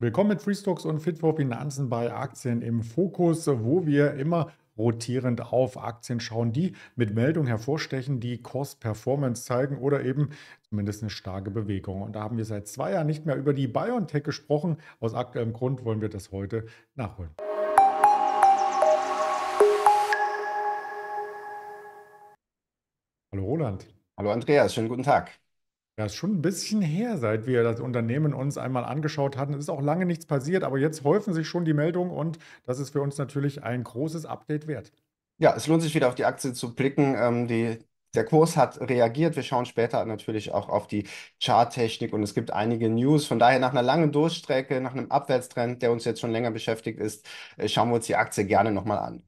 Willkommen mit Freestocks und Fit for Finanzen bei Aktien im Fokus, wo wir immer rotierend auf Aktien schauen, die mit Meldungen hervorstechen, die Cost-Performance zeigen oder eben zumindest eine starke Bewegung. Und da haben wir seit zwei Jahren nicht mehr über die BioNTech gesprochen. Aus aktuellem Grund wollen wir das heute nachholen. Hallo Roland. Hallo Andreas, schönen guten Tag. Ja, ist schon ein bisschen her, seit wir das Unternehmen uns einmal angeschaut hatten. Es ist auch lange nichts passiert, aber jetzt häufen sich schon die Meldungen und das ist für uns natürlich ein großes Update wert. Ja, es lohnt sich wieder auf die Aktie zu blicken. Ähm, die, der Kurs hat reagiert. Wir schauen später natürlich auch auf die Charttechnik und es gibt einige News. Von daher nach einer langen Durchstrecke, nach einem Abwärtstrend, der uns jetzt schon länger beschäftigt ist, äh, schauen wir uns die Aktie gerne nochmal an.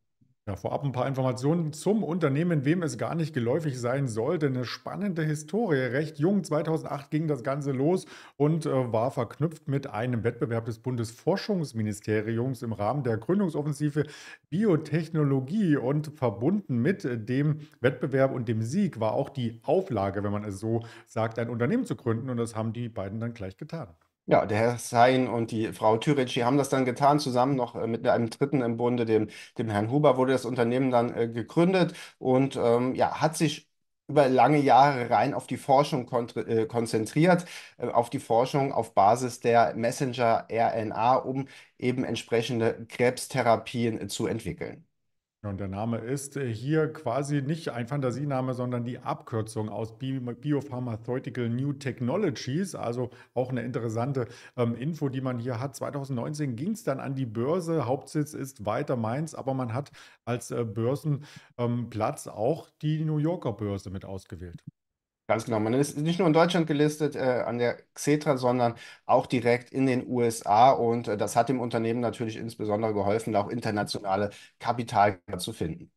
Ja, vorab ein paar Informationen zum Unternehmen, wem es gar nicht geläufig sein sollte. Eine spannende Historie. Recht jung, 2008 ging das Ganze los und äh, war verknüpft mit einem Wettbewerb des Bundesforschungsministeriums im Rahmen der Gründungsoffensive Biotechnologie und verbunden mit dem Wettbewerb und dem Sieg war auch die Auflage, wenn man es so sagt, ein Unternehmen zu gründen. Und das haben die beiden dann gleich getan. Ja, der Herr Sein und die Frau die haben das dann getan, zusammen noch äh, mit einem Dritten im Bunde, dem, dem Herrn Huber, wurde das Unternehmen dann äh, gegründet und ähm, ja, hat sich über lange Jahre rein auf die Forschung äh, konzentriert, äh, auf die Forschung auf Basis der Messenger-RNA, um eben entsprechende Krebstherapien äh, zu entwickeln. Und der Name ist äh, hier quasi nicht ein Fantasiename, sondern die Abkürzung aus Biopharmaceutical New Technologies. Also auch eine interessante ähm, Info, die man hier hat. 2019 ging es dann an die Börse. Hauptsitz ist weiter Mainz, aber man hat als äh, Börsenplatz ähm, auch die New Yorker Börse mit ausgewählt. Ganz genau. Man ist nicht nur in Deutschland gelistet äh, an der Xetra, sondern auch direkt in den USA. Und äh, das hat dem Unternehmen natürlich insbesondere geholfen, auch internationale Kapital zu finden.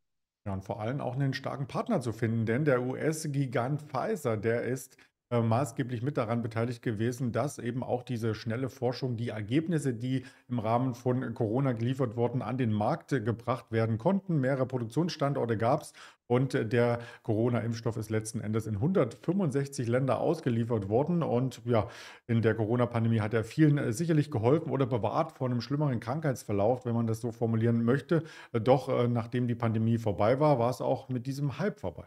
Ja, und vor allem auch einen starken Partner zu finden, denn der US-Gigant Pfizer, der ist äh, maßgeblich mit daran beteiligt gewesen, dass eben auch diese schnelle Forschung, die Ergebnisse, die im Rahmen von Corona geliefert wurden, an den Markt äh, gebracht werden konnten. Mehrere Produktionsstandorte gab es und äh, der Corona-Impfstoff ist letzten Endes in 165 Länder ausgeliefert worden. Und ja, in der Corona-Pandemie hat er vielen sicherlich geholfen oder bewahrt vor einem schlimmeren Krankheitsverlauf, wenn man das so formulieren möchte. Doch nachdem die Pandemie vorbei war, war es auch mit diesem Hype vorbei.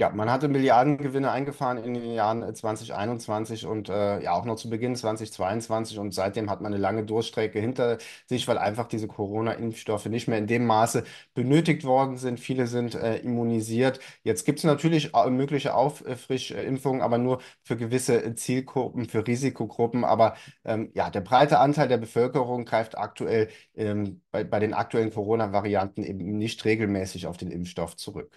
Ja, man hatte Milliardengewinne eingefahren in den Jahren 2021 äh, und äh, ja auch noch zu Beginn 2022 und seitdem hat man eine lange Durststrecke hinter sich, weil einfach diese Corona-Impfstoffe nicht mehr in dem Maße benötigt worden sind. Viele sind äh, immunisiert. Jetzt gibt es natürlich mögliche Auffrischimpfungen, aber nur für gewisse äh, Zielgruppen, für Risikogruppen. Aber ähm, ja, der breite Anteil der Bevölkerung greift aktuell ähm, bei, bei den aktuellen Corona-Varianten eben nicht regelmäßig auf den Impfstoff zurück.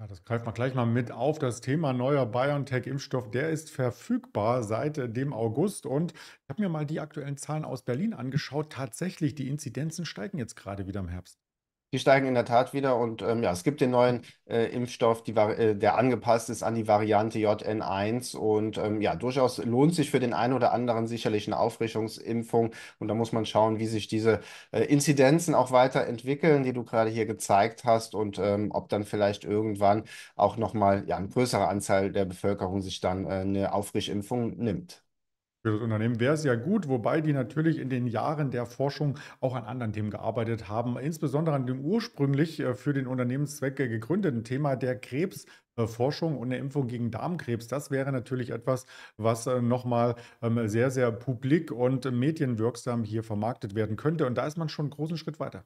Ja, das greift man gleich mal mit auf. Das Thema neuer BioNTech-Impfstoff, der ist verfügbar seit dem August. Und ich habe mir mal die aktuellen Zahlen aus Berlin angeschaut. Tatsächlich, die Inzidenzen steigen jetzt gerade wieder im Herbst die steigen in der Tat wieder. Und ähm, ja, es gibt den neuen äh, Impfstoff, die, äh, der angepasst ist an die Variante JN1. Und ähm, ja, durchaus lohnt sich für den einen oder anderen sicherlich eine Auffrischungsimpfung. Und da muss man schauen, wie sich diese äh, Inzidenzen auch weiterentwickeln, die du gerade hier gezeigt hast. Und ähm, ob dann vielleicht irgendwann auch nochmal ja, eine größere Anzahl der Bevölkerung sich dann äh, eine Auffrischimpfung nimmt. Für das Unternehmen wäre sehr gut, wobei die natürlich in den Jahren der Forschung auch an anderen Themen gearbeitet haben, insbesondere an dem ursprünglich äh, für den Unternehmenszweck äh, gegründeten Thema der Krebsforschung und der Impfung gegen Darmkrebs. Das wäre natürlich etwas, was äh, nochmal ähm, sehr, sehr publik und medienwirksam hier vermarktet werden könnte. Und da ist man schon einen großen Schritt weiter.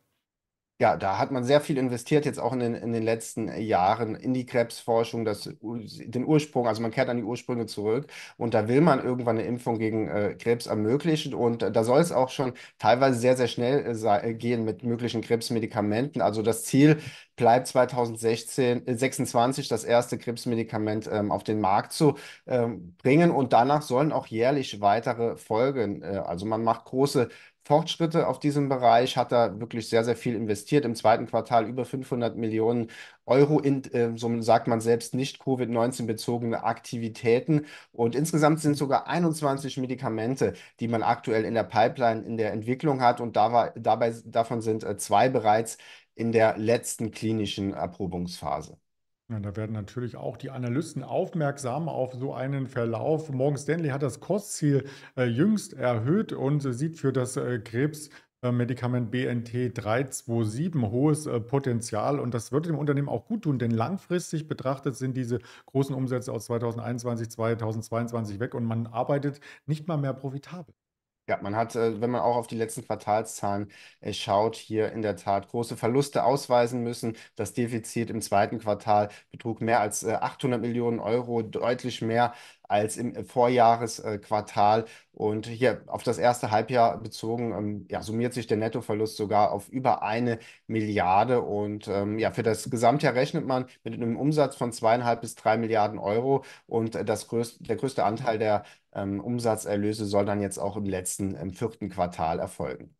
Ja, da hat man sehr viel investiert, jetzt auch in den, in den letzten äh, Jahren, in die Krebsforschung, das, den Ursprung, also man kehrt an die Ursprünge zurück und da will man irgendwann eine Impfung gegen äh, Krebs ermöglichen und äh, da soll es auch schon teilweise sehr, sehr schnell äh, äh gehen mit möglichen Krebsmedikamenten. Also das Ziel bleibt 2016, äh, 26 das erste Krebsmedikament ähm, auf den Markt zu ähm, bringen und danach sollen auch jährlich weitere folgen. also man macht große Fortschritte auf diesem Bereich, hat da wirklich sehr, sehr viel investiert. Im zweiten Quartal über 500 Millionen Euro in, äh, so sagt man selbst, nicht Covid-19-bezogene Aktivitäten. Und insgesamt sind sogar 21 Medikamente, die man aktuell in der Pipeline in der Entwicklung hat. Und da war, dabei, davon sind äh, zwei bereits in der letzten klinischen Erprobungsphase. Ja, da werden natürlich auch die Analysten aufmerksam auf so einen Verlauf. Morgan Stanley hat das Kostziel äh, jüngst erhöht und sieht für das äh, Krebsmedikament äh, BNT 327 hohes Potenzial und das würde dem Unternehmen auch gut tun, denn langfristig betrachtet sind diese großen Umsätze aus 2021, 2022 weg und man arbeitet nicht mal mehr profitabel. Ja, man hat, äh, wenn man auch auf die letzten Quartalszahlen äh, schaut, hier in der Tat große Verluste ausweisen müssen. Das Defizit im zweiten Quartal betrug mehr als 800 äh, Millionen Euro, deutlich mehr als im Vorjahresquartal. Und hier auf das erste Halbjahr bezogen, ähm, ja, summiert sich der Nettoverlust sogar auf über eine Milliarde. Und ähm, ja, für das Gesamtjahr rechnet man mit einem Umsatz von zweieinhalb bis drei Milliarden Euro. Und das größte, der größte Anteil der ähm, Umsatzerlöse soll dann jetzt auch im letzten, im vierten Quartal erfolgen.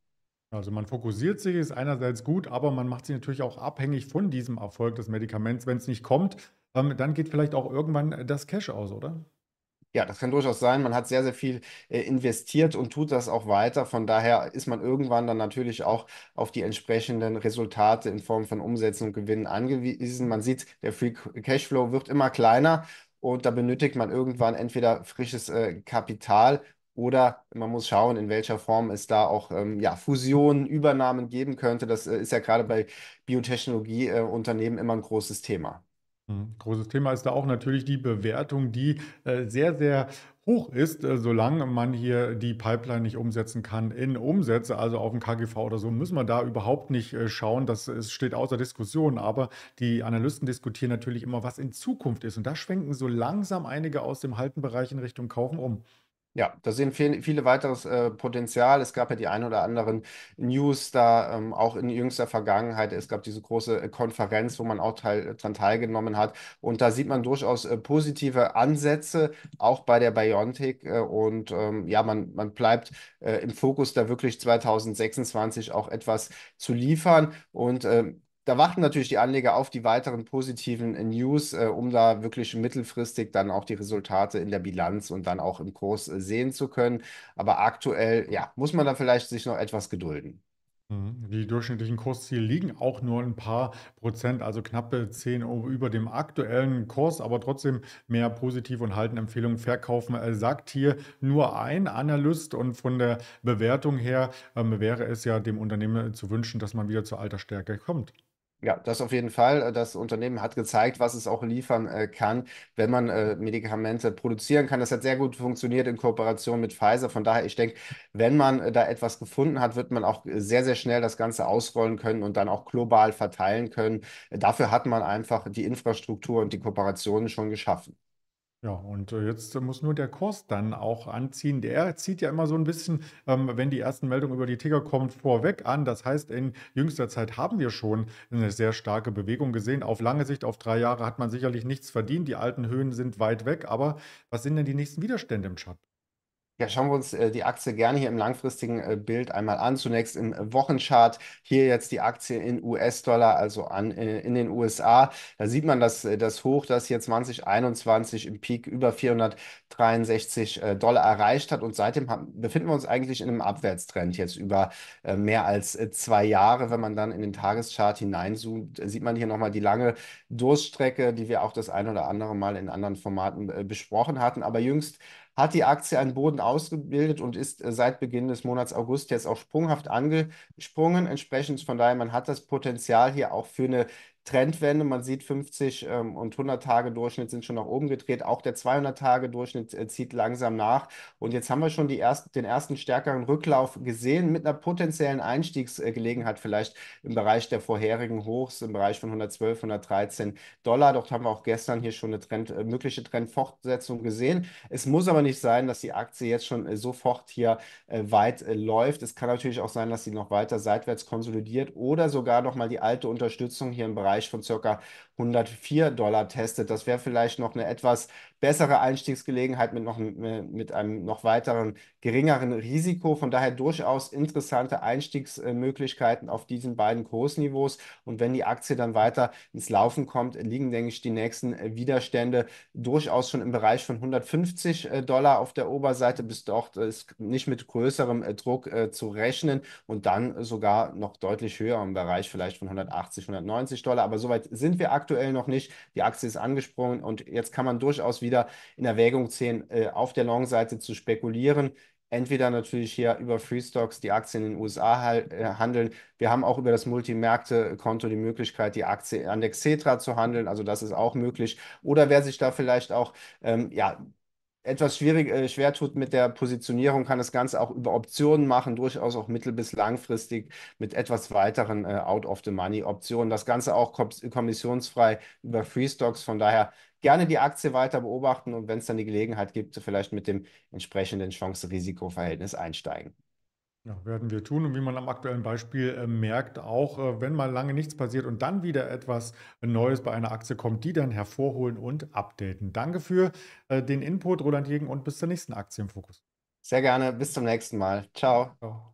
Also man fokussiert sich, ist einerseits gut, aber man macht sich natürlich auch abhängig von diesem Erfolg des Medikaments. Wenn es nicht kommt, ähm, dann geht vielleicht auch irgendwann äh, das Cash aus, oder? Ja, das kann durchaus sein. Man hat sehr, sehr viel äh, investiert und tut das auch weiter. Von daher ist man irgendwann dann natürlich auch auf die entsprechenden Resultate in Form von Umsätzen und Gewinnen angewiesen. Man sieht, der Free Cashflow wird immer kleiner und da benötigt man irgendwann entweder frisches äh, Kapital oder man muss schauen, in welcher Form es da auch ähm, ja, Fusionen, Übernahmen geben könnte. Das äh, ist ja gerade bei Biotechnologieunternehmen äh, immer ein großes Thema. Hm, großes Thema ist da auch natürlich die Bewertung, die äh, sehr, sehr hoch ist, äh, solange man hier die Pipeline nicht umsetzen kann in Umsätze, also auf dem KGV oder so, müssen wir da überhaupt nicht äh, schauen. Das steht außer Diskussion. Aber die Analysten diskutieren natürlich immer, was in Zukunft ist. Und da schwenken so langsam einige aus dem Haltenbereich in Richtung Kaufen um. Ja, da sehen viel, viele weiteres äh, Potenzial. Es gab ja die ein oder anderen News da, ähm, auch in jüngster Vergangenheit. Es gab diese große äh, Konferenz, wo man auch teil, dran teilgenommen hat. Und da sieht man durchaus äh, positive Ansätze, auch bei der Biontech. Äh, und ähm, ja, man, man bleibt äh, im Fokus, da wirklich 2026 auch etwas zu liefern. Und ähm, da warten natürlich die Anleger auf die weiteren positiven äh, News, äh, um da wirklich mittelfristig dann auch die Resultate in der Bilanz und dann auch im Kurs äh, sehen zu können. Aber aktuell, ja, muss man da vielleicht sich noch etwas gedulden. Mhm. Die durchschnittlichen Kursziele liegen auch nur ein paar Prozent, also knappe äh, 10 Euro über dem aktuellen Kurs, aber trotzdem mehr positiv und halten Empfehlungen verkaufen. Er sagt hier nur ein Analyst und von der Bewertung her ähm, wäre es ja dem Unternehmen zu wünschen, dass man wieder zur Altersstärke kommt. Ja, das auf jeden Fall. Äh, das Unternehmen hat gezeigt, was es auch liefern äh, kann, wenn man äh, Medikamente produzieren kann. Das hat sehr gut funktioniert in Kooperation mit Pfizer. Von daher, ich denke, wenn man äh, da etwas gefunden hat, wird man auch äh, sehr, sehr schnell das Ganze ausrollen können und dann auch global verteilen können. Dafür hat man einfach die Infrastruktur und die Kooperationen schon geschaffen. Ja, und äh, jetzt muss nur der Kurs dann auch anziehen. Der zieht ja immer so ein bisschen, ähm, wenn die ersten Meldungen über die Ticker kommen, vorweg an. Das heißt, in jüngster Zeit haben wir schon eine sehr starke Bewegung gesehen. Auf lange Sicht, auf drei Jahre hat man sicherlich nichts verdient. Die alten Höhen sind weit weg. Aber was sind denn die nächsten Widerstände im Chart? Ja, schauen wir uns äh, die Aktie gerne hier im langfristigen äh, Bild einmal an. Zunächst im äh, Wochenchart. Hier jetzt die Aktie in US-Dollar, also an, äh, in den USA. Da sieht man, dass das Hoch, das hier 2021 im Peak über 463 Dollar erreicht hat. Und seitdem befinden wir uns eigentlich in einem Abwärtstrend jetzt über mehr als zwei Jahre. Wenn man dann in den Tageschart hineinzoomt, sieht man hier nochmal die lange Durststrecke, die wir auch das ein oder andere Mal in anderen Formaten besprochen hatten. Aber jüngst hat die Aktie einen Boden ausgebildet und ist äh, seit Beginn des Monats August jetzt auch sprunghaft angesprungen. Entsprechend von daher, man hat das Potenzial hier auch für eine Trendwende. Man sieht 50 ähm, und 100 Tage Durchschnitt sind schon nach oben gedreht. Auch der 200 Tage Durchschnitt äh, zieht langsam nach. Und jetzt haben wir schon erst, den ersten stärkeren Rücklauf gesehen mit einer potenziellen Einstiegsgelegenheit vielleicht im Bereich der vorherigen Hochs, im Bereich von 112, 113 Dollar. Dort haben wir auch gestern hier schon eine Trend, äh, mögliche Trendfortsetzung gesehen. Es muss aber nicht sein, dass die Aktie jetzt schon äh, sofort hier äh, weit äh, läuft. Es kann natürlich auch sein, dass sie noch weiter seitwärts konsolidiert oder sogar noch mal die alte Unterstützung hier im Bereich Bereich von ca. 104 Dollar testet. Das wäre vielleicht noch eine etwas bessere Einstiegsgelegenheit mit, noch, mit einem noch weiteren geringeren Risiko. Von daher durchaus interessante Einstiegsmöglichkeiten auf diesen beiden Kursniveaus. Und wenn die Aktie dann weiter ins Laufen kommt, liegen, denke ich, die nächsten Widerstände durchaus schon im Bereich von 150 äh, Dollar auf der Oberseite. Bis dort äh, ist nicht mit größerem äh, Druck zu rechnen und dann sogar noch deutlich höher im Bereich vielleicht von 180, 190 Dollar. Aber soweit sind wir aktuell aktuell noch nicht. Die Aktie ist angesprungen und jetzt kann man durchaus wieder in Erwägung ziehen, äh, auf der Long-Seite zu spekulieren. Entweder natürlich hier über Free Stocks die Aktien in den USA äh, handeln. Wir haben auch über das Multimärkte-Konto die Möglichkeit, die Aktie an Dexetra zu handeln. Also das ist auch möglich. Oder wer sich da vielleicht auch, ähm, ja, etwas schwierig, äh, schwer tut mit der Positionierung, kann das Ganze auch über Optionen machen, durchaus auch mittel- bis langfristig mit etwas weiteren äh, Out-of-the-Money-Optionen. Das Ganze auch kommissionsfrei über Free Stocks. Von daher gerne die Aktie weiter beobachten und wenn es dann die Gelegenheit gibt, vielleicht mit dem entsprechenden Chance-Risiko-Verhältnis einsteigen. Ja, werden wir tun. Und wie man am aktuellen Beispiel äh, merkt, auch äh, wenn mal lange nichts passiert und dann wieder etwas Neues bei einer Aktie kommt, die dann hervorholen und updaten. Danke für äh, den Input, Roland Jegen, und bis zur nächsten Aktie im Fokus. Sehr gerne. Bis zum nächsten Mal. Ciao. Ciao.